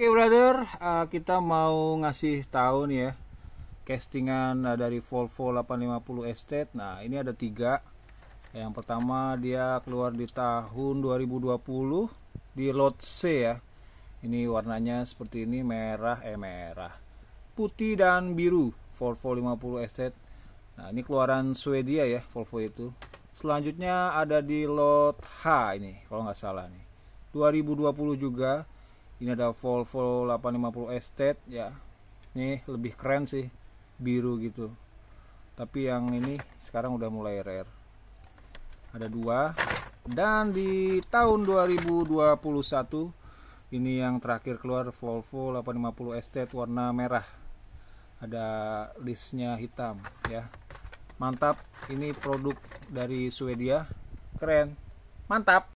Oke okay, brother, uh, kita mau ngasih tahu nih ya castingan uh, dari Volvo 850 Estate. Nah ini ada tiga. Yang pertama dia keluar di tahun 2020 di lot C ya. Ini warnanya seperti ini merah eh merah, putih dan biru Volvo 50 Estate. Nah ini keluaran Swedia ya Volvo itu. Selanjutnya ada di lot H ini kalau nggak salah nih. 2020 juga ini ada Volvo 850 Estate ya ini lebih keren sih biru gitu tapi yang ini sekarang udah mulai rare ada dua dan di tahun 2021 ini yang terakhir keluar Volvo 850 Estate warna merah ada listnya hitam ya mantap ini produk dari Swedia keren mantap